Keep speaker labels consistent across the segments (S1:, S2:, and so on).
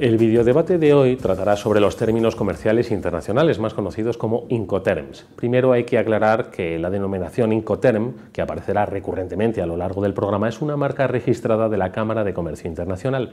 S1: El videodebate de hoy tratará sobre los términos comerciales internacionales, más conocidos como Incoterms. Primero hay que aclarar que la denominación Incoterm, que aparecerá recurrentemente a lo largo del programa, es una marca registrada de la Cámara de Comercio Internacional.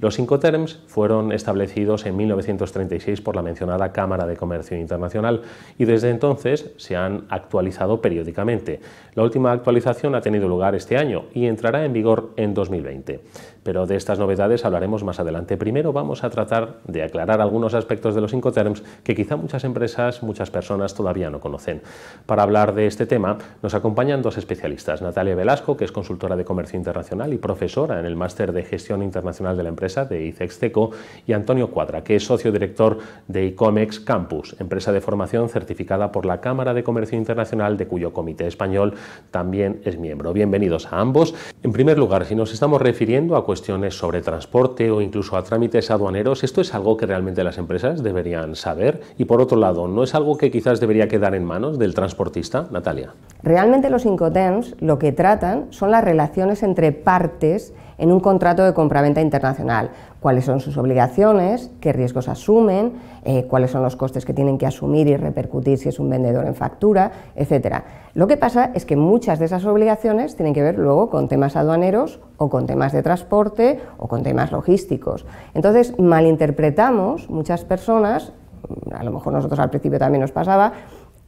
S1: Los Incoterms fueron establecidos en 1936 por la mencionada Cámara de Comercio Internacional y desde entonces se han actualizado periódicamente. La última actualización ha tenido lugar este año y entrará en vigor en 2020 pero de estas novedades hablaremos más adelante. Primero vamos a tratar de aclarar algunos aspectos de los Incoterms que quizá muchas empresas, muchas personas todavía no conocen. Para hablar de este tema nos acompañan dos especialistas, Natalia Velasco, que es consultora de comercio internacional y profesora en el Máster de Gestión Internacional de la Empresa de ICEXTECO, y Antonio Cuadra, que es socio director de ICOMEX Campus, empresa de formación certificada por la Cámara de Comercio Internacional, de cuyo Comité Español también es miembro. Bienvenidos a ambos. En primer lugar, si nos estamos refiriendo a cuestiones sobre transporte o incluso a trámites aduaneros, esto es algo que realmente las empresas deberían saber. Y por otro lado, ¿no es algo que quizás debería quedar en manos del transportista, Natalia?
S2: Realmente los Incoterms lo que tratan son las relaciones entre partes en un contrato de compraventa internacional, cuáles son sus obligaciones, qué riesgos asumen, eh, cuáles son los costes que tienen que asumir y repercutir si es un vendedor en factura, etcétera? Lo que pasa es que muchas de esas obligaciones tienen que ver luego con temas aduaneros o con temas de transporte o con temas logísticos. Entonces, malinterpretamos muchas personas, a lo mejor nosotros al principio también nos pasaba,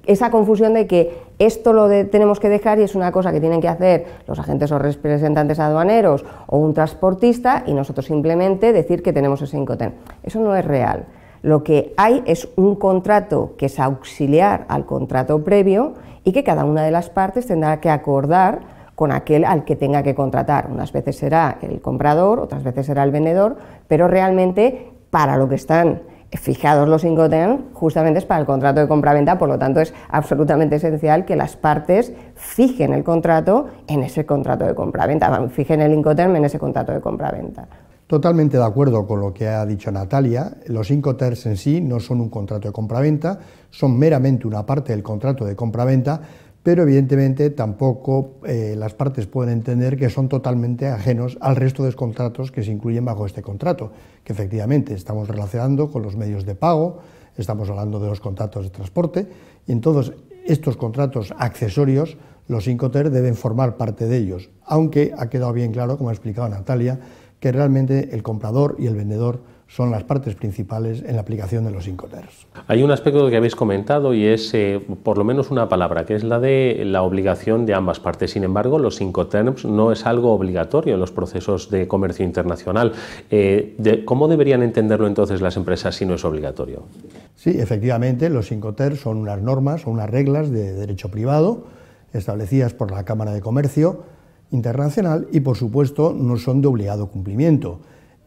S2: esa confusión de que esto lo tenemos que dejar y es una cosa que tienen que hacer los agentes o representantes aduaneros o un transportista y nosotros simplemente decir que tenemos ese incoterm. Eso no es real. Lo que hay es un contrato que es auxiliar al contrato previo y que cada una de las partes tendrá que acordar con aquel al que tenga que contratar. Unas veces será el comprador, otras veces será el vendedor, pero realmente para lo que están fijados los incoterms, justamente es para el contrato de compraventa, por lo tanto es absolutamente esencial que las partes fijen el contrato en ese contrato de compraventa, fijen el incoterm en ese contrato de compraventa.
S3: Totalmente de acuerdo con lo que ha dicho Natalia, los incoterms en sí no son un contrato de compraventa, son meramente una parte del contrato de compraventa, pero evidentemente tampoco eh, las partes pueden entender que son totalmente ajenos al resto de los contratos que se incluyen bajo este contrato, que efectivamente estamos relacionando con los medios de pago, estamos hablando de los contratos de transporte, y en todos estos contratos accesorios, los Incoter, deben formar parte de ellos, aunque ha quedado bien claro, como ha explicado Natalia, que realmente el comprador y el vendedor son las partes principales en la aplicación de los incoterms.
S1: Hay un aspecto que habéis comentado y es eh, por lo menos una palabra, que es la de la obligación de ambas partes. Sin embargo, los incoterms no es algo obligatorio en los procesos de comercio internacional. Eh, ¿Cómo deberían entenderlo entonces las empresas si no es obligatorio?
S3: Sí, efectivamente, los incoterms son unas normas, o unas reglas de derecho privado establecidas por la Cámara de Comercio Internacional y, por supuesto, no son de obligado cumplimiento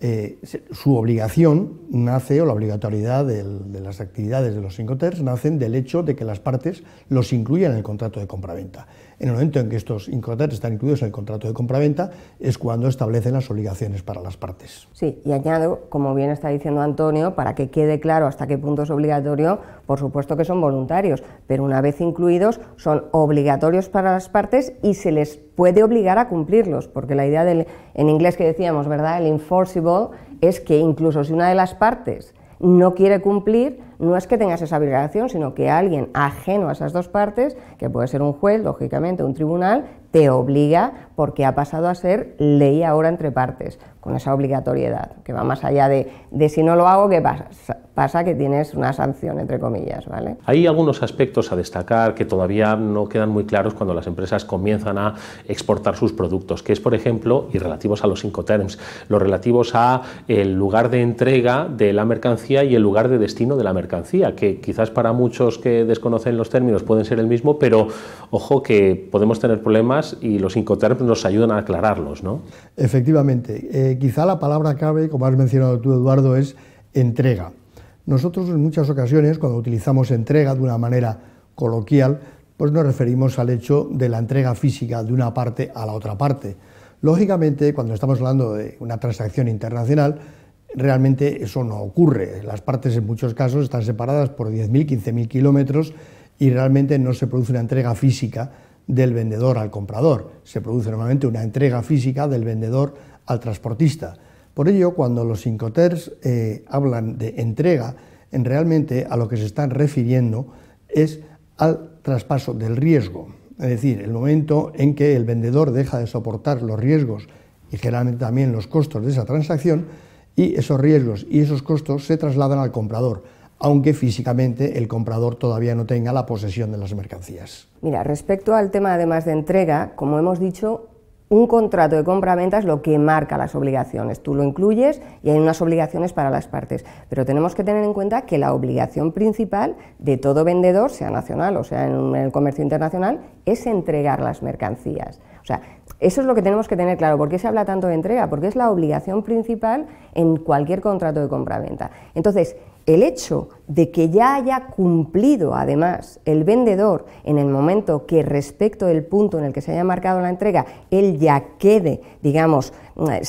S3: eh, su obligación nace, o la obligatoriedad de las actividades de los TERS, nacen del hecho de que las partes los incluyan en el contrato de compraventa. En el momento en que estos incontratos están incluidos en el contrato de compraventa, es cuando establecen las obligaciones para las partes.
S2: Sí, y añado, como bien está diciendo Antonio, para que quede claro hasta qué punto es obligatorio, por supuesto que son voluntarios, pero una vez incluidos son obligatorios para las partes y se les puede obligar a cumplirlos, porque la idea del, en inglés que decíamos, ¿verdad? El enforceable es que incluso si una de las partes no quiere cumplir, no es que tengas esa obligación, sino que alguien ajeno a esas dos partes, que puede ser un juez, lógicamente, un tribunal, te obliga porque ha pasado a ser ley ahora entre partes, con esa obligatoriedad, que va más allá de, de si no lo hago, ¿qué pasa? Pasa que tienes una sanción, entre comillas, ¿vale?
S1: Hay algunos aspectos a destacar que todavía no quedan muy claros cuando las empresas comienzan a exportar sus productos, que es, por ejemplo, y relativos a los incoterms, los relativos a el lugar de entrega de la mercancía y el lugar de destino de la mercancía, que quizás para muchos que desconocen los términos pueden ser el mismo, pero ojo que podemos tener problemas y los incoterms nos ayudan a aclararlos, ¿no?
S3: Efectivamente. Eh, quizá la palabra clave, como has mencionado tú, Eduardo, es entrega. Nosotros en muchas ocasiones, cuando utilizamos entrega de una manera coloquial, pues nos referimos al hecho de la entrega física de una parte a la otra parte. Lógicamente, cuando estamos hablando de una transacción internacional, realmente eso no ocurre. Las partes en muchos casos están separadas por 10.000, 15.000 kilómetros y realmente no se produce una entrega física del vendedor al comprador. Se produce normalmente una entrega física del vendedor al transportista. Por ello, cuando los incoters eh, hablan de entrega, en realmente a lo que se están refiriendo es al traspaso del riesgo, es decir, el momento en que el vendedor deja de soportar los riesgos y generalmente también los costos de esa transacción y esos riesgos y esos costos se trasladan al comprador aunque físicamente el comprador todavía no tenga la posesión de las mercancías.
S2: Mira, respecto al tema además de entrega, como hemos dicho, un contrato de compraventa es lo que marca las obligaciones. Tú lo incluyes y hay unas obligaciones para las partes. Pero tenemos que tener en cuenta que la obligación principal de todo vendedor, sea nacional o sea en el comercio internacional, es entregar las mercancías. O sea, eso es lo que tenemos que tener claro. ¿Por qué se habla tanto de entrega? Porque es la obligación principal en cualquier contrato de compraventa. Entonces, el hecho de que ya haya cumplido, además, el vendedor en el momento que respecto del punto en el que se haya marcado la entrega, él ya quede, digamos,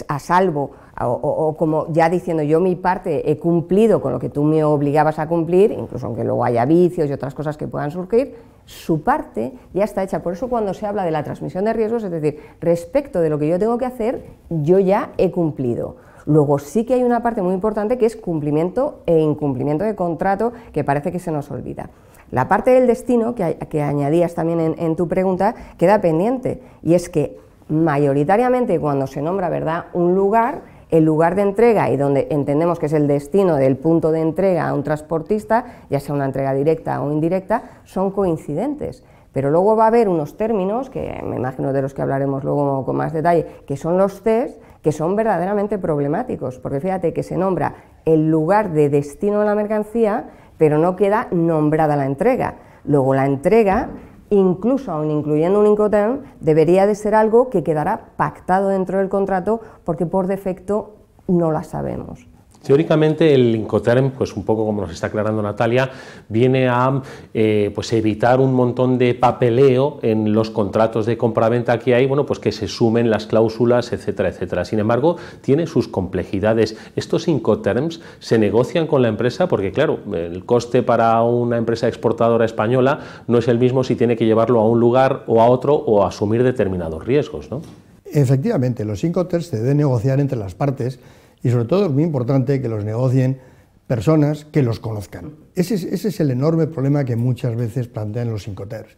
S2: a salvo o, como ya diciendo yo mi parte he cumplido con lo que tú me obligabas a cumplir, incluso aunque luego haya vicios y otras cosas que puedan surgir, su parte ya está hecha. Por eso cuando se habla de la transmisión de riesgos, es decir, respecto de lo que yo tengo que hacer, yo ya he cumplido. Luego sí que hay una parte muy importante que es cumplimiento e incumplimiento de contrato que parece que se nos olvida. La parte del destino, que, añadías también en, tu pregunta, queda pendiente y es que mayoritariamente cuando se nombra ¿verdad? un lugar, el lugar de entrega y donde entendemos que es el destino del punto de entrega a un transportista, ya sea una entrega directa o indirecta, son coincidentes. Pero luego va a haber unos términos, que me imagino de los que hablaremos luego con más detalle, que son los test, que son verdaderamente problemáticos, porque fíjate que se nombra el lugar de destino de la mercancía, pero no queda nombrada la entrega. Luego la entrega, incluso aun incluyendo un incoterm, debería de ser algo que quedará pactado dentro del contrato porque por defecto no la sabemos.
S1: Teóricamente el Incoterm, pues un poco como nos está aclarando Natalia, viene a eh, pues evitar un montón de papeleo en los contratos de compraventa que hay, bueno, pues que se sumen las cláusulas, etcétera, etcétera. Sin embargo, tiene sus complejidades. Estos Incoterms se negocian con la empresa porque, claro, el coste para una empresa exportadora española no es el mismo si tiene que llevarlo a un lugar o a otro o asumir determinados riesgos, ¿no?
S3: Efectivamente, los Incoterms se deben negociar entre las partes y sobre todo es muy importante que los negocien personas que los conozcan. Ese es, el enorme problema que muchas veces plantean los incoterms,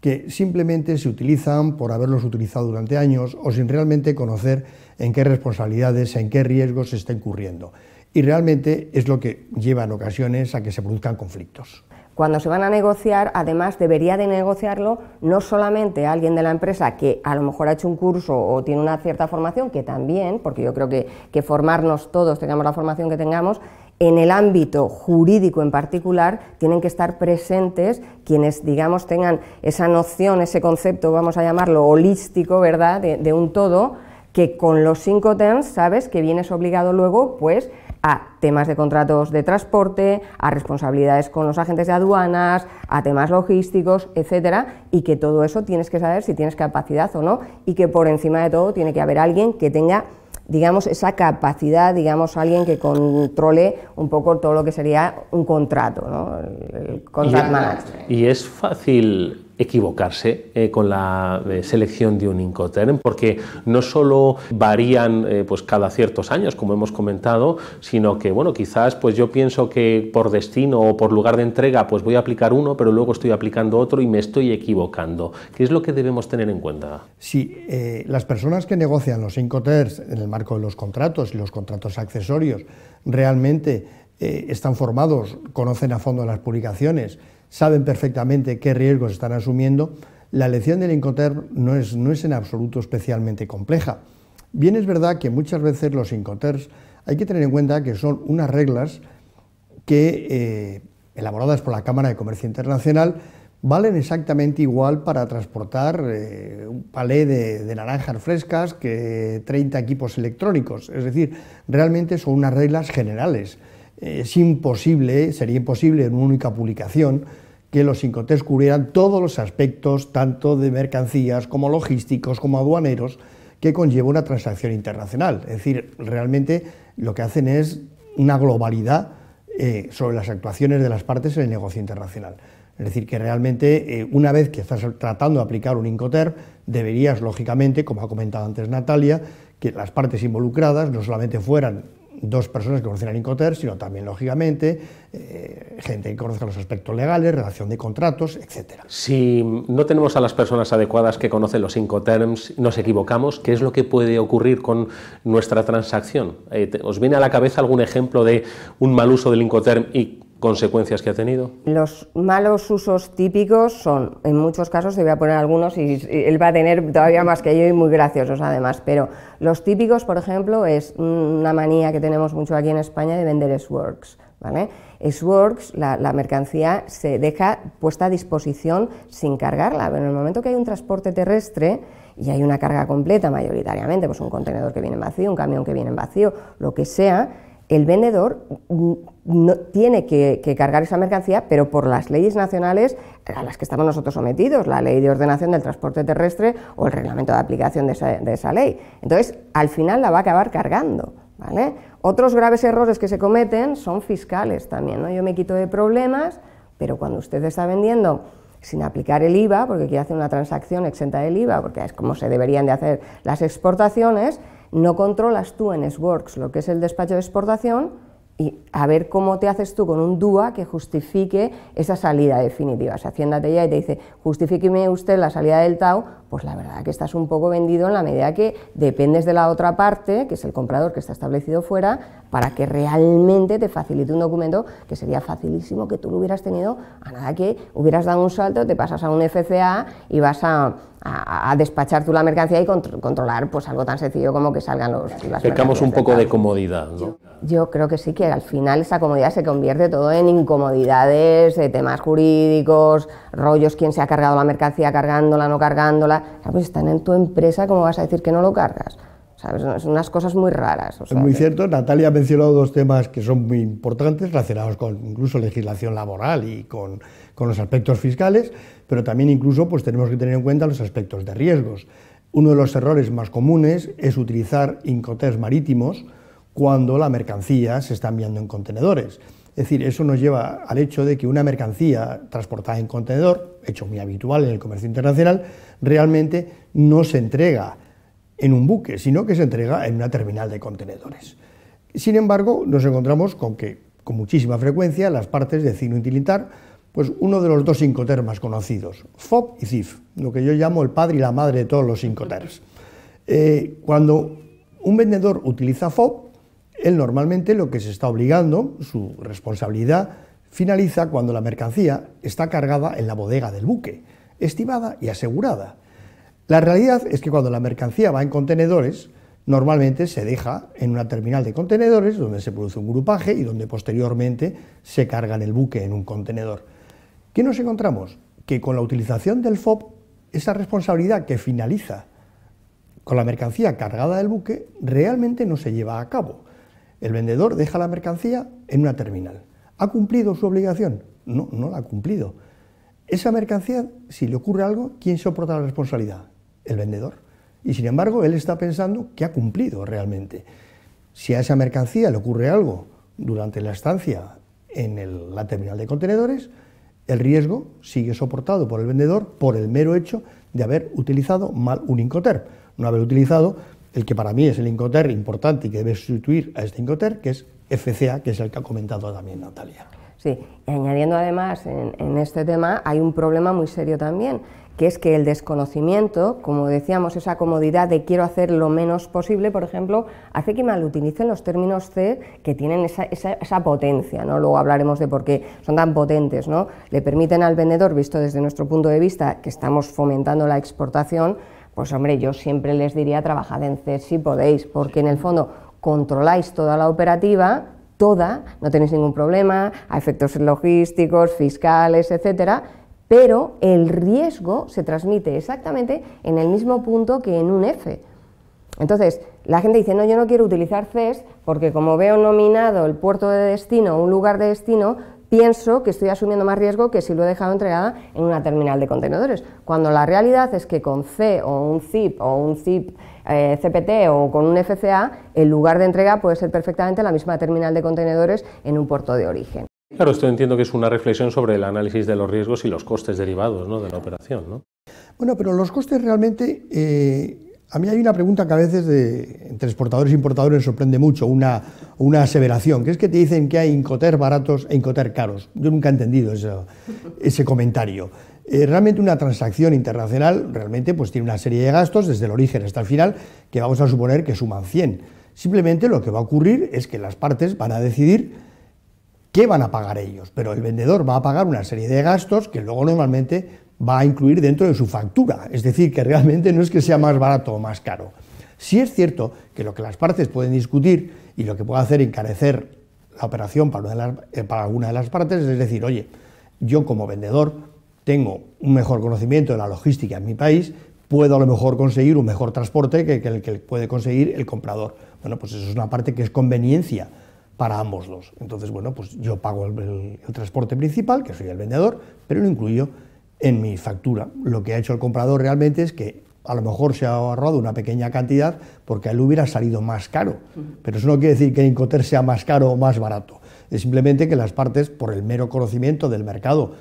S3: que simplemente se utilizan por haberlos utilizado durante años o sin realmente conocer en qué responsabilidades, en qué riesgos se está incurriendo. Y realmente es lo que lleva en ocasiones a que se produzcan conflictos
S2: cuando se van a negociar, además debería de negociarlo no solamente alguien de la empresa que a lo mejor ha hecho un curso o tiene una cierta formación, que también, porque yo creo que, formarnos todos, tengamos la formación que tengamos, en el ámbito jurídico en particular, tienen que estar presentes quienes, digamos, tengan esa noción, ese concepto, vamos a llamarlo holístico, ¿verdad?, de, un todo, que con los cinco TENS sabes que vienes obligado luego, pues, a temas de contratos de transporte, a responsabilidades con los agentes de aduanas, a temas logísticos, etcétera, y que todo eso tienes que saber si tienes capacidad o no, y que por encima de todo tiene que haber alguien que tenga digamos, esa capacidad, digamos, alguien que controle un poco todo lo que sería un contrato, ¿no? el, contract manager.
S1: ¿Y es fácil equivocarse eh, con la eh, selección de un Incoterm, porque no solo varían eh, pues cada ciertos años, como hemos comentado, sino que bueno, quizás pues yo pienso que por destino o por lugar de entrega pues voy a aplicar uno, pero luego estoy aplicando otro y me estoy equivocando. ¿Qué es lo que debemos tener en cuenta?
S3: Si las personas que negocian los Incoterms en el marco de los contratos y los contratos accesorios realmente están formados, conocen a fondo las publicaciones, saben perfectamente qué riesgos están asumiendo, la elección del Incoterm no es, no es en absoluto especialmente compleja. Bien es verdad que muchas veces los Incoterms hay que tener en cuenta que son unas reglas que, eh, elaboradas por la Cámara de Comercio Internacional, valen exactamente igual para transportar eh, un palé de, de, naranjas frescas que 30 equipos electrónicos. Es decir, realmente son unas reglas generales. Es imposible, sería imposible en una única publicación que los Incoterms cubrieran todos los aspectos, tanto de mercancías como logísticos, como aduaneros, que conlleva una transacción internacional. Es decir, realmente lo que hacen es una globalidad eh, sobre las actuaciones de las partes en el negocio internacional. Es decir, que realmente eh, una vez que estás tratando de aplicar un Incoterm, deberías, lógicamente, como ha comentado antes Natalia, que las partes involucradas no solamente fueran dos personas que conocen el Incoterm, sino también, lógicamente, eh, gente que conozca los aspectos legales, relación de contratos, etc.
S1: Si no tenemos a las personas adecuadas que conocen los Incoterms, nos equivocamos, ¿qué es lo que puede ocurrir con nuestra transacción? Eh, ¿Os viene a la cabeza algún ejemplo de un mal uso del Incoterm y consecuencias que ha tenido?
S2: Los malos usos típicos son, en muchos casos, te voy a poner algunos y, él va a tener todavía más que yo y muy graciosos además, pero los típicos, por ejemplo, es una manía que tenemos mucho aquí en España de vender SWORKs. ¿vale? SWORKs, la, la mercancía se deja puesta a disposición sin cargarla, pero en el momento que hay un transporte terrestre, y hay una carga completa mayoritariamente, pues un contenedor que viene vacío, un camión que viene vacío, lo que sea, el vendedor no tiene que, cargar esa mercancía, pero por las leyes nacionales a las que estamos nosotros sometidos, la ley de ordenación del transporte terrestre o el reglamento de aplicación de esa, ley. Entonces, al final la va a acabar cargando. ¿vale? Otros graves errores que se cometen son fiscales también. ¿no? Yo me quito de problemas, pero cuando usted está vendiendo sin aplicar el IVA, porque quiere hacer una transacción exenta del IVA, porque es como se deberían de hacer las exportaciones, no controlas tú en SWORKS lo que es el despacho de exportación y a ver cómo te haces tú con un DUA que justifique esa salida definitiva. O sea, Hacienda ya y te dice, justifíqueme usted la salida del TAU, pues la verdad que estás un poco vendido en la medida que dependes de la otra parte, que es el comprador que está establecido fuera, para que realmente te facilite un documento que sería facilísimo que tú lo hubieras tenido a nada que hubieras dado un salto, te pasas a un FCA y vas a, despachar tú la mercancía y controlar pues algo tan sencillo como que salgan los... Pecamos un poco de
S1: comodidad. ¿no?
S2: Yo, creo que sí, que al final esa comodidad se convierte todo en incomodidades, eh, temas jurídicos, rollos, quién se ha cargado la mercancía, cargándola, no cargándola Ah, pues están en tu empresa, ¿cómo vas a decir que no lo cargas? ¿Sabes? Son unas cosas muy raras. es muy
S3: cierto. Natalia ha mencionado dos temas que son muy importantes, relacionados con incluso legislación laboral y con, con los aspectos fiscales, pero también incluso pues, tenemos que tener en cuenta los aspectos de riesgos. Uno de los errores más comunes es utilizar incoterms marítimos cuando la mercancía se está enviando en contenedores. Es decir, eso nos lleva al hecho de que una mercancía transportada en contenedor, hecho muy habitual en el comercio internacional, realmente no se entrega en un buque, sino que se entrega en una terminal de contenedores. Sin embargo, nos encontramos con que, con muchísima frecuencia, las partes de cino utilitar, pues uno de los dos más conocidos, FOB y CIF, lo que yo llamo el padre y la madre de todos los incoterms. Eh, cuando un vendedor utiliza FOB, él normalmente lo que se está obligando, su responsabilidad, finaliza cuando la mercancía está cargada en la bodega del buque, estimada y asegurada. La realidad es que cuando la mercancía va en contenedores, normalmente se deja en una terminal de contenedores donde se produce un grupaje y donde posteriormente se carga en el buque en un contenedor. ¿Qué nos encontramos? Que con la utilización del FOB, esa responsabilidad que finaliza con la mercancía cargada del buque realmente no se lleva a cabo. El vendedor deja la mercancía en una terminal. ¿Ha cumplido su obligación? No, no la ha cumplido. Esa mercancía, si le ocurre algo, ¿quién soporta la responsabilidad? El vendedor. Y sin embargo, él está pensando que ha cumplido realmente. Si a esa mercancía le ocurre algo durante la estancia en la terminal de contenedores, el riesgo sigue soportado por el vendedor por el mero hecho de haber utilizado mal un Incoterm, no haber utilizado el que para mí es el Incoter importante y que debe sustituir a este Incoter, que es FCA, que es el que ha comentado también Natalia.
S2: Sí, y añadiendo además en, este tema hay un problema muy serio también, que es que el desconocimiento, como decíamos, esa comodidad de quiero hacer lo menos posible, por ejemplo, hace que mal utilicen los términos C que tienen esa, potencia, ¿no? Luego hablaremos de por qué son tan potentes, ¿no? Le permiten al vendedor, visto desde nuestro punto de vista, que estamos fomentando la exportación, pues hombre, yo siempre les diría trabajad en CES si podéis, porque en el fondo controláis toda la operativa, toda, no tenéis ningún problema, a efectos logísticos, fiscales, etcétera, pero el riesgo se transmite exactamente en el mismo punto que en un F. Entonces, la gente dice, no, yo no quiero utilizar CES porque como veo nominado el puerto de destino o un lugar de destino, pienso que estoy asumiendo más riesgo que si lo he dejado entregada en una terminal de contenedores, cuando la realidad es que con C o un ZIP o un ZIP eh, CPT o con un FCA, el lugar de entrega puede ser perfectamente la misma terminal de contenedores en un puerto de origen.
S1: Claro, esto entiendo que es una reflexión sobre el análisis de los riesgos y los costes derivados de la operación.
S3: Bueno, pero los costes realmente... Eh, a mí hay una pregunta que a veces de, entre exportadores e importadores sorprende mucho, una, una aseveración, que es que te dicen que hay incoter baratos e incoter caros. Yo nunca he entendido ese comentario. Eh, realmente una transacción internacional realmente pues tiene una serie de gastos desde el origen hasta el final que vamos a suponer que suman 100. Simplemente lo que va a ocurrir es que las partes van a decidir qué van a pagar ellos, pero el vendedor va a pagar una serie de gastos que luego normalmente va a incluir dentro de su factura, es decir, que realmente no es que sea más barato o más caro. Si es cierto que lo que las partes pueden discutir y lo que puede hacer encarecer la operación para, alguna eh, de las partes es decir, oye, yo como vendedor tengo un mejor conocimiento de la logística en mi país, puedo a lo mejor conseguir un mejor transporte que, el que puede conseguir el comprador. Bueno, pues eso es una parte que es conveniencia para ambos dos. Entonces, bueno, pues yo pago el, el transporte principal, que soy el vendedor, pero lo incluyo en mi factura. Lo que ha hecho el comprador realmente es que a lo mejor se ha ahorrado una pequeña cantidad porque a él hubiera salido más caro. Pero eso no quiere decir que Incoter sea más caro o más barato. Es simplemente que las partes, por el mero conocimiento del mercado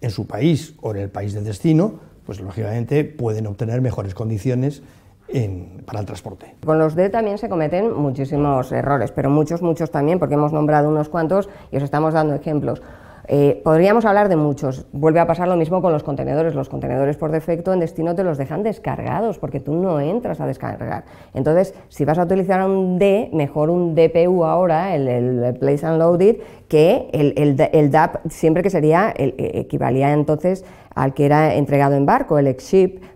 S3: en su país o en el país de destino, pues lógicamente pueden obtener mejores condiciones para el transporte.
S2: Con los D también se cometen muchísimos errores, pero muchos, muchos también, porque hemos nombrado unos cuantos y os estamos dando ejemplos. Eh, podríamos hablar de muchos. Vuelve a pasar lo mismo con los contenedores. Los contenedores por defecto en destino te los dejan descargados porque tú no entras a descargar. Entonces, si vas a utilizar un D, mejor un DPU ahora, el, Place unloaded, que el, DAP siempre que sería, eh, equivalía entonces al que era entregado en barco, el ex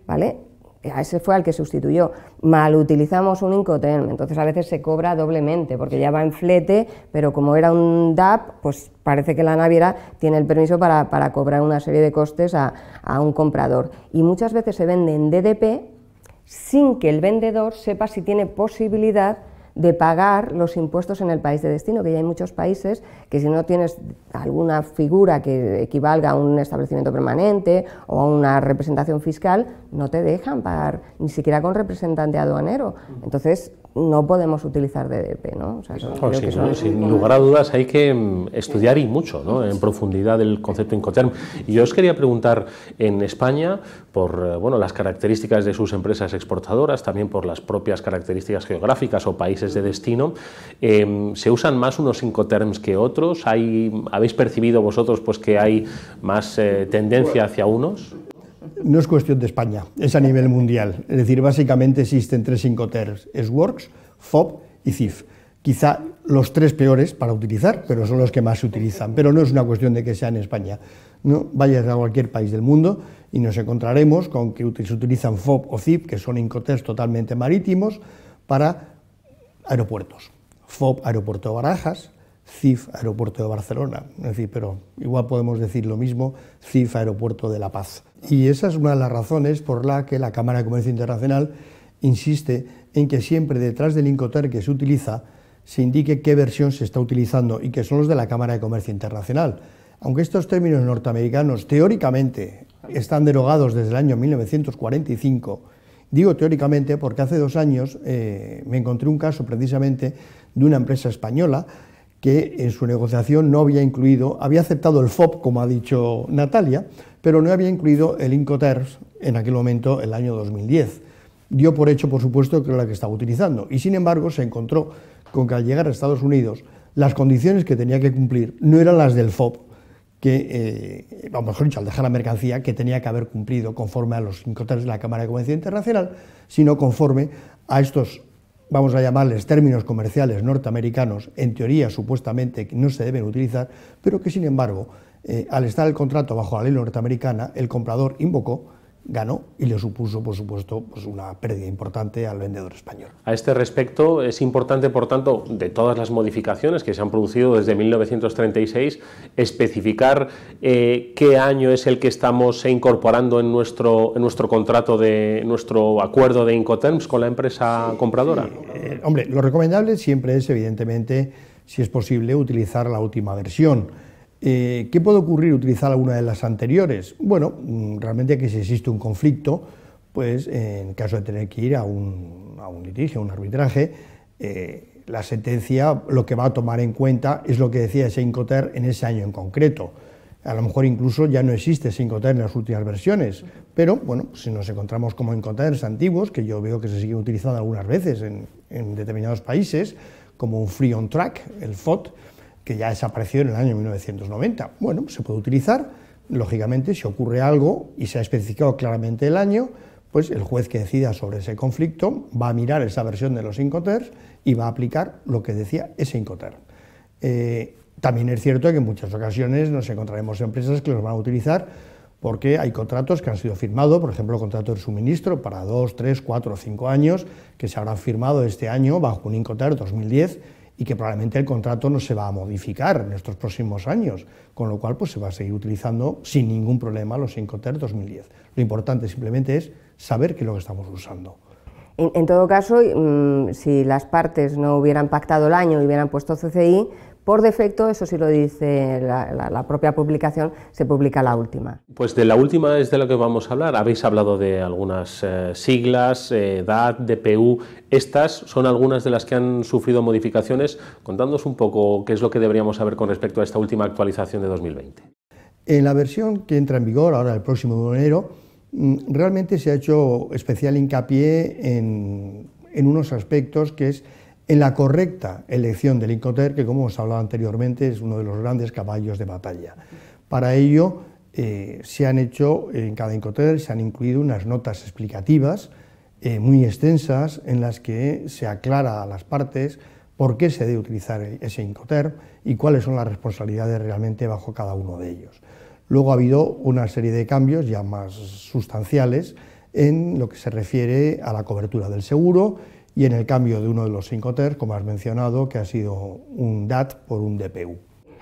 S2: ¿vale? ese fue al que sustituyó. Mal utilizamos un Incoterm, entonces a veces se cobra doblemente, porque ya va en flete, pero como era un DAP, pues parece que la naviera tiene el permiso para, cobrar una serie de costes a, a, un comprador. Y muchas veces se vende en DDP sin que el vendedor sepa si tiene posibilidad de pagar los impuestos en el país de destino, que ya hay muchos países que si no tienes alguna figura que equivalga a un establecimiento permanente o a una representación fiscal, no te dejan pagar, ni siquiera con representante aduanero. Entonces, no podemos utilizar DDP, ¿no? sin, lugar a
S1: dudas hay que mm, estudiar y mucho, ¿no? En profundidad el concepto Incoterm. Y yo os quería preguntar en España por eh, bueno las características de sus empresas exportadoras, también por las propias características geográficas o países de destino. Em, ¿Se usan más unos Incoterms que otros? ¿Hay, habéis percibido vosotros pues que hay más eh, tendencia hacia unos?
S3: no es cuestión de España, es a nivel mundial. Es decir, básicamente existen tres incoterms, works FOB y CIF. Quizá los tres peores para utilizar, pero son los que más se utilizan. Pero no es una cuestión de que sea en España. No, vayas a cualquier país del mundo y nos encontraremos con que se utilizan FOB o CIF, que son incoterms totalmente marítimos, para aeropuertos. FOB, aeropuerto de Barajas, CIF, aeropuerto de Barcelona. Es decir, pero igual podemos decir lo mismo, CIF, aeropuerto de La Paz. Y esa es una de las razones por la que la Cámara de Comercio Internacional insiste en que siempre detrás del Incoter que se utiliza se indique qué versión se está utilizando y que son los de la Cámara de Comercio Internacional. Aunque estos términos norteamericanos teóricamente están derogados desde el año 1945, digo teóricamente porque hace dos años eh, me encontré un caso precisamente de una empresa española que en su negociación no había incluido, había aceptado el FOB, como ha dicho Natalia, pero no había incluido el INCOTERS en aquel momento, el año 2010. Dio por hecho, por supuesto, que era la que estaba utilizando. Y sin embargo, se encontró con que al llegar a Estados Unidos, las condiciones que tenía que cumplir no eran las del FOB, que, eh, vamos, mejor dicho, al dejar la mercancía, que tenía que haber cumplido conforme a los Incoterms de la Cámara de Comercio Internacional, sino conforme a estos vamos a llamarles términos comerciales norteamericanos, en teoría supuestamente no se deben utilizar, pero que sin embargo, eh, al estar el contrato bajo la ley norteamericana, el comprador invocó ganó y le supuso, por supuesto, pues una pérdida importante al vendedor español.
S1: A este respecto, es importante, por tanto, de todas las modificaciones que se han producido desde 1936, especificar eh, qué año es el que estamos incorporando en nuestro, en nuestro contrato, de nuestro acuerdo de Incoterms con la empresa compradora. Eh,
S3: hombre, lo recomendable siempre es, evidentemente, si es posible, utilizar la última versión eh, ¿Qué puede ocurrir utilizar alguna de las anteriores? Bueno, mm, realmente que si existe un conflicto, pues en caso de tener que ir a un, a litigio, a un arbitraje, eh, la sentencia lo que va a tomar en cuenta es lo que decía ese Incoter en ese año en concreto. A lo mejor incluso ya no existe ese Incoter en las últimas versiones, pero bueno, si nos encontramos como Incoters antiguos, que yo veo que se siguen utilizando algunas veces en determinados países, como un Free on Track, el FOT, que ya desapareció en el año 1990. Bueno, pues se puede utilizar, lógicamente, si ocurre algo y se ha especificado claramente el año, pues el juez que decida sobre ese conflicto va a mirar esa versión de los incoterms y va a aplicar lo que decía ese incoterm. Eh, también es cierto que en muchas ocasiones nos encontraremos empresas que los van a utilizar porque hay contratos que han sido firmados, por ejemplo, contratos de suministro para dos, tres, cuatro o cinco años que se habrán firmado este año bajo un Incoterm 2010 y que probablemente el contrato no se va a modificar en estos próximos años, con lo cual pues, se va a seguir utilizando sin ningún problema los Incoter 2010. Lo importante simplemente es saber qué es lo que estamos usando.
S2: En, todo caso, mm, si las partes no hubieran pactado el año y hubieran puesto CCI, por defecto, eso sí lo dice la, propia publicación, se publica la última.
S1: Pues de la última es de lo que vamos a hablar. Habéis hablado de algunas eh, siglas, eh, edad, DPU. Estas son algunas de las que han sufrido modificaciones. Contándonos un poco qué es lo que deberíamos saber con respecto a esta última actualización de 2020.
S3: En la versión que entra en vigor ahora el próximo de enero, mm, realmente se ha hecho especial hincapié en unos aspectos que es en la correcta elección del Incoter, que como os hablado anteriormente es uno de los grandes caballos de batalla. Para ello eh, se han hecho en cada Incoter, se han incluido unas notas explicativas eh, muy extensas en las que se aclara a las partes por qué se debe utilizar ese Incoter y cuáles son las responsabilidades realmente bajo cada uno de ellos. Luego ha habido una serie de cambios ya más sustanciales en lo que se refiere a la cobertura del seguro y en el cambio de uno de los 5 TER, como has mencionado, que ha sido un DAT por un DPU.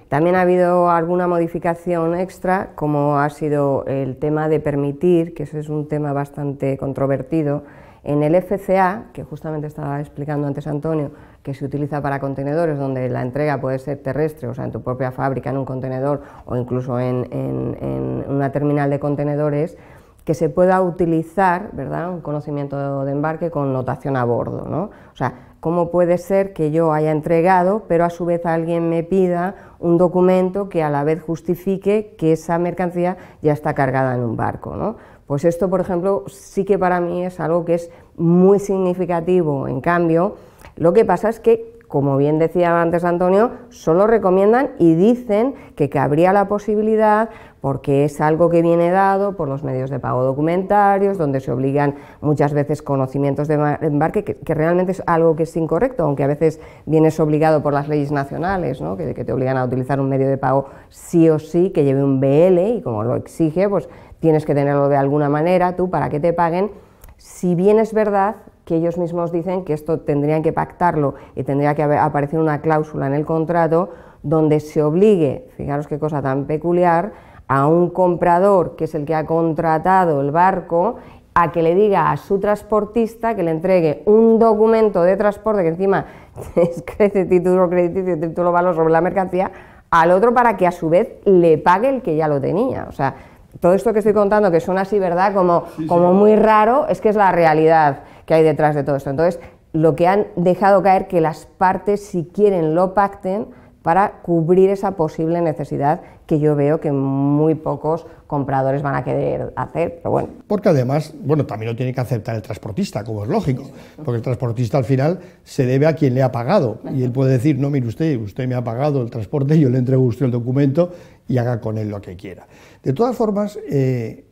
S2: También ha habido alguna modificación extra, como ha sido el tema de permitir, que ese es un tema bastante controvertido, en el FCA, que justamente estaba explicando antes Antonio, que se utiliza para contenedores, donde la entrega puede ser terrestre, o sea, en tu propia fábrica, en un contenedor o incluso en, en una terminal de contenedores, que se pueda utilizar ¿verdad? un conocimiento de embarque con notación a bordo. ¿no? O sea, ¿cómo puede ser que yo haya entregado, pero a su vez alguien me pida un documento que a la vez justifique que esa mercancía ya está cargada en un barco? Pues esto, por ejemplo, sí que para mí es algo que es muy significativo. En cambio, lo que pasa es que como bien decía antes Antonio, solo recomiendan y dicen que cabría la posibilidad, porque es algo que viene dado por los medios de pago documentarios, donde se obligan muchas veces conocimientos de embarque, que, realmente es algo que es incorrecto, aunque a veces vienes obligado por las leyes nacionales, que, que te obligan a utilizar un medio de pago sí o sí, que lleve un BL, y como lo exige, pues tienes que tenerlo de alguna manera tú para que te paguen. Si bien es verdad que ellos mismos dicen que esto tendrían que pactarlo y tendría que aparecer una cláusula en el contrato donde se obligue, fijaros qué cosa tan peculiar, a un comprador que es el que ha contratado el barco a que le diga a su transportista que le entregue un documento de transporte que encima es título crediticio, título valor sobre la mercancía, al otro para que a su vez le pague el que ya lo tenía. O sea, todo esto que estoy contando, que suena así, ¿verdad? Como, como muy raro, es que es la realidad que hay detrás de todo esto. Entonces, lo que han dejado caer que las partes, si quieren, lo pacten para cubrir esa posible necesidad que yo veo que muy pocos compradores van a querer hacer, bueno.
S3: Porque además, bueno, también lo tiene que aceptar el transportista, como es lógico, porque el transportista al final se debe a quien le ha pagado y él puede decir, no, mire usted, usted me ha pagado el transporte, yo le entrego usted el documento y haga con él lo que quiera. De todas formas, eh,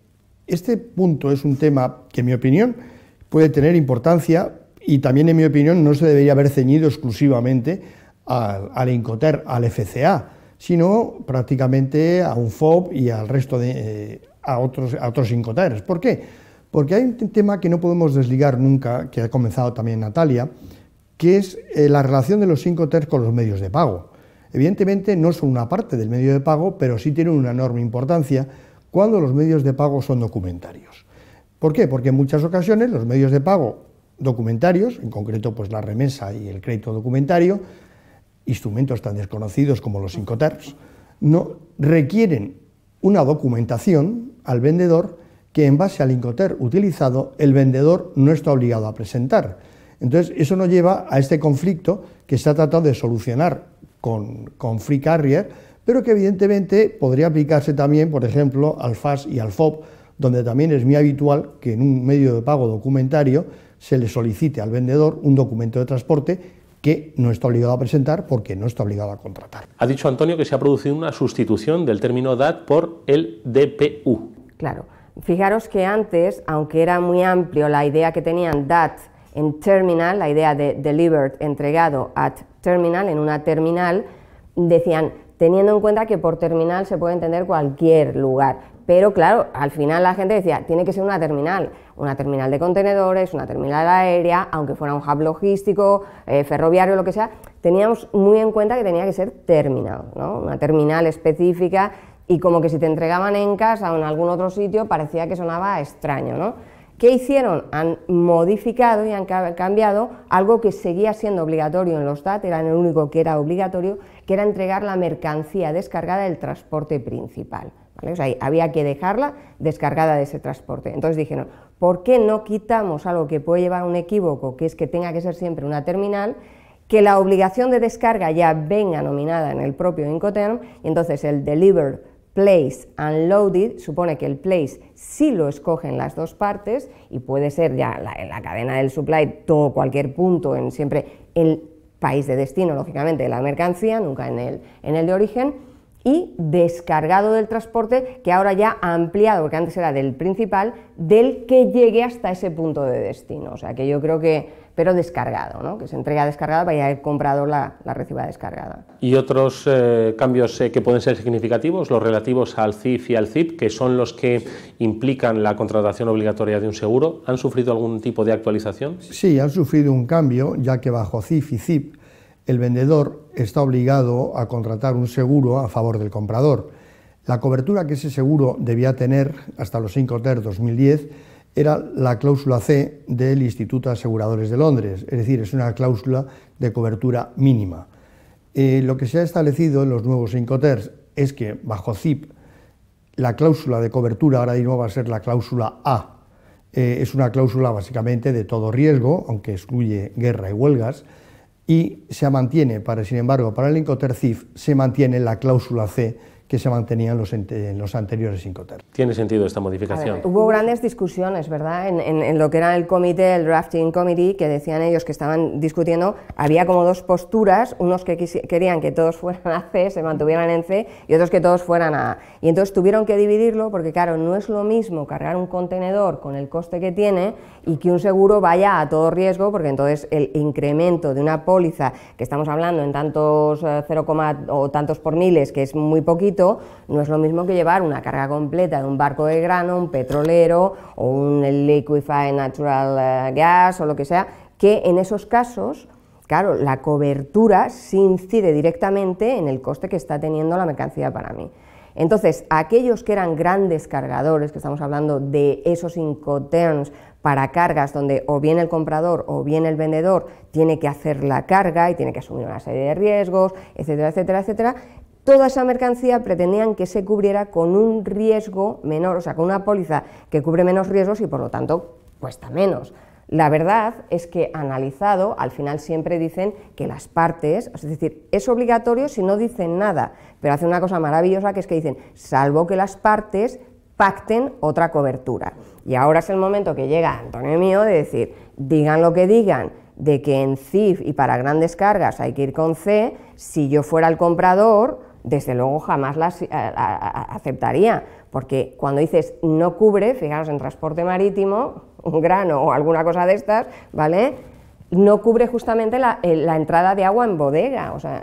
S3: este punto es un tema que, en mi opinión, puede tener importancia y también, en mi opinión, no se debería haber ceñido exclusivamente al, Incoter, al FCA, sino prácticamente a un FOB y al resto de eh, a otros a otros ¿Por qué? Porque hay un tema que no podemos desligar nunca, que ha comenzado también Natalia, que es eh, la relación de los Incoter con los medios de pago. Evidentemente no son una parte del medio de pago, pero sí tienen una enorme importancia cuando los medios de pago son documentarios. ¿Por qué? Porque en muchas ocasiones los medios de pago documentarios, en concreto pues la remesa y el crédito documentario, instrumentos tan desconocidos como los incoterms, no requieren una documentación al vendedor que en base al incoter utilizado el vendedor no está obligado a presentar. Entonces, eso nos lleva a este conflicto que se ha tratado de solucionar con, Free Carrier, pero que evidentemente podría aplicarse también, por ejemplo, al FAS y al FOB, donde también es muy habitual que en un medio de pago documentario se le solicite al vendedor un documento de transporte que no está obligado a presentar porque no está obligado a contratar.
S1: Ha dicho Antonio que se ha producido una sustitución del término DAT por el DPU.
S2: Claro, fijaros que antes, aunque era muy amplio la idea que tenían DAT, en terminal, la idea de delivered, entregado at terminal, en una terminal, decían, teniendo en cuenta que por terminal se puede entender cualquier lugar. Pero claro, al final la gente decía, tiene que ser una terminal, una terminal de contenedores, una terminal aérea, aunque fuera un hub logístico, eh, ferroviario, lo que sea, teníamos muy en cuenta que tenía que ser terminal, ¿no? una terminal específica y como que si te entregaban en casa o en algún otro sitio parecía que sonaba extraño. ¿no? ¿Qué hicieron? Han modificado y han cambiado algo que seguía siendo obligatorio en los DAT, era el único que era obligatorio, que era entregar la mercancía descargada del transporte principal. O sea, había que dejarla descargada de ese transporte. Entonces dijeron, ¿por qué no quitamos algo que puede llevar un equívoco, que es que tenga que ser siempre una terminal? que la obligación de descarga ya venga nominada en el propio Incoterm y entonces el deliver place unloaded, supone que el place sí lo escogen las dos partes y puede ser ya en la cadena del supply todo cualquier punto en siempre el país de destino lógicamente de la mercancía nunca en el en el de origen y descargado del transporte que ahora ya ha ampliado porque antes era del principal del que llegue hasta ese punto de destino o sea que yo creo que pero descargado, que se entrega descargada para que el comprador la, reciba descargada.
S1: ¿Y otros eh, cambios eh, que pueden ser significativos, los relativos al CIF y al CIP, que son los que implican la contratación obligatoria de un seguro? ¿Han sufrido algún tipo de actualización?
S3: Sí, han sufrido un cambio, ya que bajo CIF y CIP el vendedor está obligado a contratar un seguro a favor del comprador. La cobertura que ese seguro debía tener hasta los 5 ter 2010 era la cláusula C del Instituto de Aseguradores de Londres, es decir, es una cláusula de cobertura mínima. Eh, lo que se ha establecido en los nuevos Incoters es que bajo CIP, la cláusula de cobertura ahora nuevo va a ser la cláusula A. Eh, es una cláusula básicamente de todo riesgo, aunque excluye guerra y huelgas, y se mantiene, para, sin embargo, para el Incoter CIF se mantiene la cláusula C que se mantenían los en los anteriores
S1: Tiene sentido esta modificación.
S2: hubo grandes discusiones, ¿verdad? En, lo que era el comité, el drafting committee, que decían ellos que estaban discutiendo, había como dos posturas, unos que querían que todos fueran a C, se mantuvieran en C, y otros que todos fueran A. Y entonces tuvieron que dividirlo porque, claro, no es lo mismo cargar un contenedor con el coste que tiene y que un seguro vaya a todo riesgo, porque entonces el incremento de una póliza, que estamos hablando en tantos 0, eh, o tantos por miles, que es muy poquito, no es lo mismo que llevar una carga completa de un barco de grano, un petrolero o un liquefied natural eh, gas o lo que sea, que en esos casos claro, la cobertura se incide directamente en el coste que está teniendo la mercancía para mí. Entonces, aquellos que eran grandes cargadores, que estamos hablando de esos incoterms para cargas donde o bien el comprador o bien el vendedor tiene que hacer la carga y tiene que asumir una serie de riesgos, etcétera, etcétera, etcétera, toda esa mercancía pretendían que se cubriera con un riesgo menor, o sea, con una póliza que cubre menos riesgos y por lo tanto cuesta menos. La verdad es que analizado, al final siempre dicen que las partes, es decir, es obligatorio si no dicen nada, pero hace una cosa maravillosa que es que dicen, salvo que las partes pacten otra cobertura. Y ahora es el momento que llega Antonio mío de decir, digan lo que digan, de que en CIF y para grandes cargas hay que ir con C, si yo fuera el comprador, desde luego jamás las eh, aceptaría, porque cuando dices no cubre, fijaros en transporte marítimo, un grano o alguna cosa de estas, ¿vale? No cubre justamente la, eh, la entrada de agua en bodega, o sea,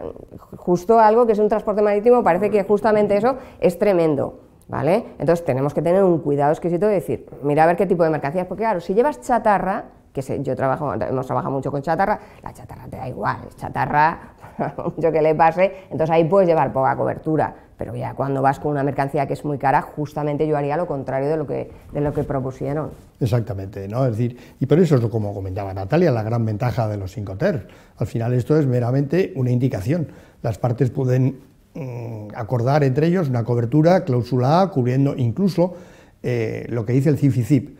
S2: justo algo que es un transporte marítimo, parece que justamente eso es tremendo. ¿Vale? Entonces tenemos que tener un cuidado exquisito de decir, mira a ver qué tipo de mercancías, porque claro, si llevas chatarra, que yo trabajo, hemos trabajado mucho con chatarra, la chatarra te da igual, chatarra, mucho que le pase, entonces ahí puedes llevar poca cobertura, pero ya cuando vas con una mercancía que es muy cara, justamente yo haría lo contrario de lo que, de lo que propusieron.
S3: Exactamente, ¿no? Es decir, y por eso es lo como comentaba Natalia, la gran ventaja de los 5 TER. Al final esto es meramente una indicación las partes pueden mm, acordar entre ellos una cobertura, cláusula A, cubriendo incluso eh, lo que dice el CIF y CIP,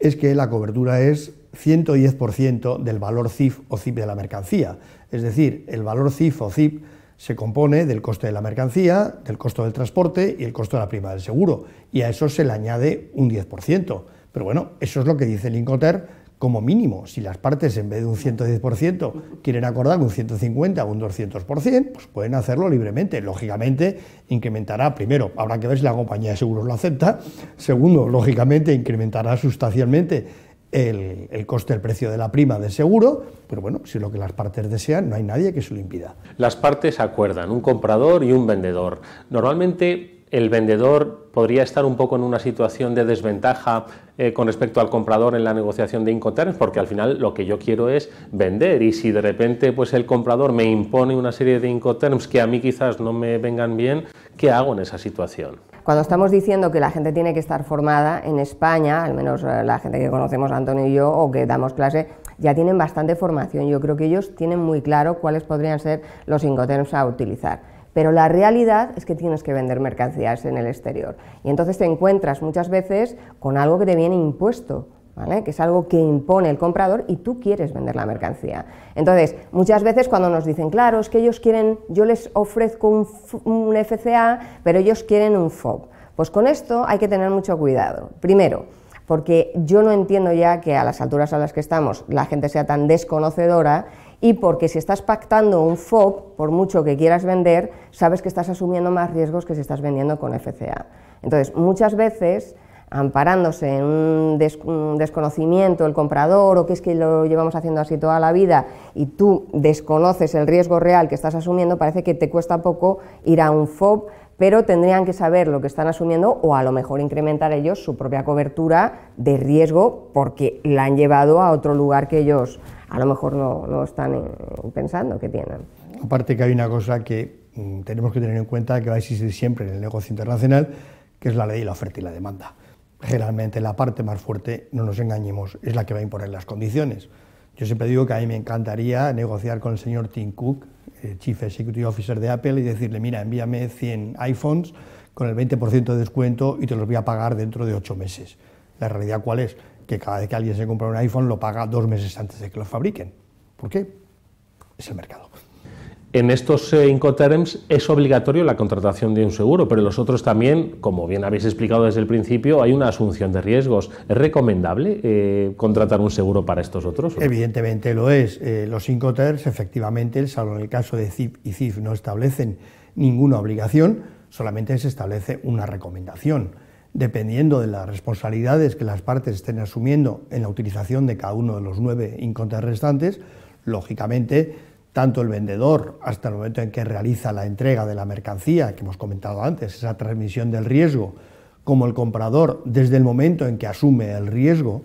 S3: es que la cobertura es 110% del valor CIF o CIP de la mercancía. Es decir, el valor CIF o CIP se compone del coste de la mercancía, del costo del transporte y el costo de la prima del seguro, y a eso se le añade un 10%. Pero bueno, eso es lo que dice el Incoter como mínimo, si las partes en vez de un 110% quieren acordar un 150 o un 200%, pues pueden hacerlo libremente. Lógicamente, incrementará, primero, habrá que ver si la compañía de seguros lo acepta, segundo, lógicamente, incrementará sustancialmente el, coste, el precio de la prima del seguro, pero bueno, si es lo que las partes desean, no hay nadie que se lo impida.
S1: Las partes acuerdan, un comprador y un vendedor. Normalmente el vendedor podría estar un poco en una situación de desventaja eh, con respecto al comprador en la negociación de Incoterms, porque al final lo que yo quiero es vender y si de repente pues el comprador me impone una serie de Incoterms que a mí quizás no me vengan bien, ¿qué hago en esa situación?
S2: Cuando estamos diciendo que la gente tiene que estar formada en España, al menos eh, la gente que conocemos, Antonio y yo, o que damos clase, ya tienen bastante formación. Yo creo que ellos tienen muy claro cuáles podrían ser los incoterms a utilizar pero la realidad es que tienes que vender mercancías en el exterior. Y entonces te encuentras muchas veces con algo que te viene impuesto. ¿Vale? que es algo que impone el comprador y tú quieres vender la mercancía. Entonces, muchas veces cuando nos dicen, claro, es que ellos quieren, yo les ofrezco un, un FCA, pero ellos quieren un FOB. Pues con esto hay que tener mucho cuidado. Primero, porque yo no entiendo ya que a las alturas a las que estamos la gente sea tan desconocedora y porque si estás pactando un FOB, por mucho que quieras vender, sabes que estás asumiendo más riesgos que si estás vendiendo con FCA. Entonces, muchas veces, amparándose en un, desconocimiento el comprador o que es que lo llevamos haciendo así toda la vida y tú desconoces el riesgo real que estás asumiendo, parece que te cuesta poco ir a un FOB pero tendrían que saber lo que están asumiendo o a lo mejor incrementar ellos su propia cobertura de riesgo porque la han llevado a otro lugar que ellos a lo mejor no, están eh, pensando que tienen.
S3: Aparte que hay una cosa que mm, tenemos que tener en cuenta que va a existir siempre en el negocio internacional, que es la ley, la oferta y la demanda. Generalmente la parte más fuerte, no nos engañemos, es la que va a imponer las condiciones. Yo siempre digo que a mí me encantaría negociar con el señor Tim Cook, Chief Executive Officer de Apple y decirle, mira, envíame 100 iPhones con el 20% de descuento y te los voy a pagar dentro de 8 meses. La realidad cuál es? Que cada vez que alguien se compra un iPhone lo paga dos meses antes de que lo fabriquen. ¿Por qué? Es el mercado
S1: en estos eh, Incoterms es obligatorio la contratación de un seguro, pero los otros también, como bien habéis explicado desde el principio, hay una asunción de riesgos. ¿Es recomendable eh, contratar un seguro para estos otros?
S3: Evidentemente lo es. Eh, los Incoterms, efectivamente, salvo en el caso de CIP y CIF, no establecen ninguna obligación, solamente se establece una recomendación. Dependiendo de las responsabilidades que las partes estén asumiendo en la utilización de cada uno de los nueve Incoterms restantes, lógicamente tanto el vendedor hasta el momento en que realiza la entrega de la mercancía, que hemos comentado antes, esa transmisión del riesgo, como el comprador desde el momento en que asume el riesgo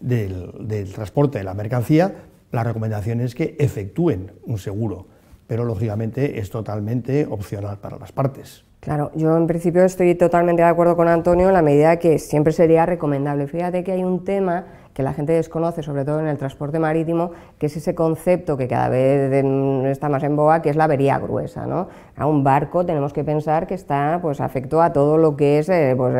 S3: del, transporte de la mercancía, la recomendación es que efectúen un seguro, pero lógicamente es totalmente opcional para las partes.
S2: Claro, yo en principio estoy totalmente de acuerdo con Antonio en la medida que siempre sería recomendable. Fíjate que hay un tema que la gente desconoce, sobre todo en el transporte marítimo, que es ese concepto que cada vez está más en boga, que es la avería gruesa. ¿no? A un barco tenemos que pensar que está pues, afecto a todo lo que es eh, pues,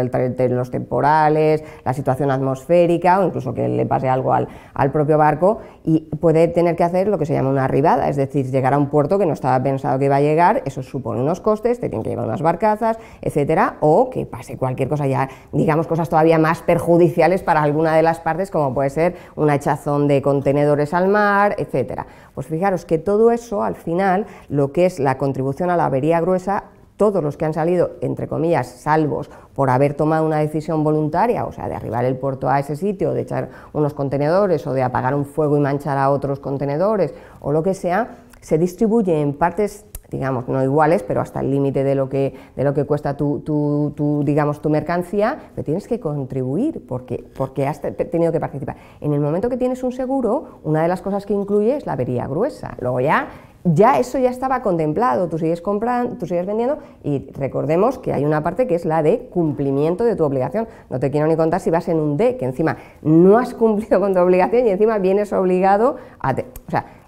S2: los temporales, la situación atmosférica o incluso que le pase algo al, propio barco y puede tener que hacer lo que se llama una arribada, es decir, llegar a un puerto que no estaba pensado que iba a llegar, eso supone unos costes, te tienen que llevar unas barcazas, etcétera, o que pase cualquier cosa ya, digamos, cosas todavía más perjudiciales para alguna de las partes, como puede ser una hechazón de contenedores al mar, etcétera. Pues fijaros que todo eso, al final, lo que es la contribución a la avería gruesa, todos los que han salido, entre comillas, salvos por haber tomado una decisión voluntaria, o sea, de arribar el puerto a ese sitio, de echar unos contenedores o de apagar un fuego y manchar a otros contenedores o lo que sea, se distribuye en partes digamos, no iguales, pero hasta el límite de, lo que, de lo que cuesta tu, digamos, tu mercancía, te tienes que contribuir porque, porque has tenido que participar. En el momento que tienes un seguro, una de las cosas que incluye es la avería gruesa. Luego ya ya eso ya estaba contemplado, tú sigues comprando, tú sigues vendiendo y recordemos que hay una parte que es la de cumplimiento de tu obligación. No te quiero ni contar si vas en un D, que encima no has cumplido con tu obligación y encima vienes obligado a...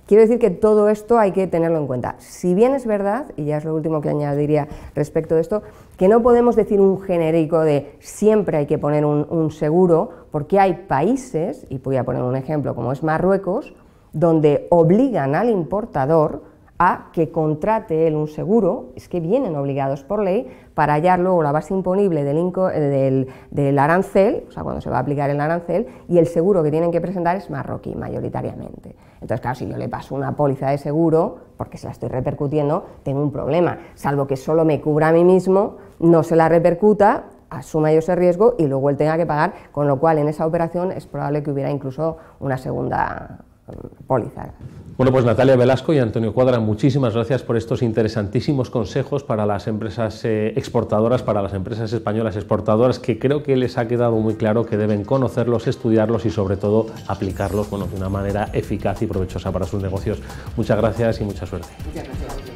S2: Quiero decir que todo esto hay que tenerlo en cuenta. Si bien es verdad, y ya es lo último que añadiría respecto de esto, que no podemos decir un genérico de siempre hay que poner un, un seguro, porque hay países, y voy a poner un ejemplo como es Marruecos, donde obligan al importador a que contrate él un seguro, es que vienen obligados por ley, para hallar luego la base imponible eh, del, arancel, o sea, cuando se va a aplicar el arancel, y el seguro que tienen que presentar es marroquí mayoritariamente. Entonces, claro, si yo le paso una póliza de seguro, porque se la estoy repercutiendo, tengo un problema, salvo que solo me cubra a mí mismo, no se la repercuta asuma yo ese riesgo y luego él tenga que pagar, con lo cual en esa operación es probable que hubiera incluso una segunda mm, póliza.
S1: Bueno, pues Natalia Velasco y Antonio Cuadra, muchísimas gracias por estos interesantísimos consejos para las empresas eh, exportadoras, para las empresas españolas exportadoras, que creo que les ha quedado muy claro que deben conocerlos, estudiarlos y sobre todo aplicarlos bueno, de una manera eficaz y provechosa para sus negocios. Muchas gracias y mucha suerte.
S3: Muchas gracias.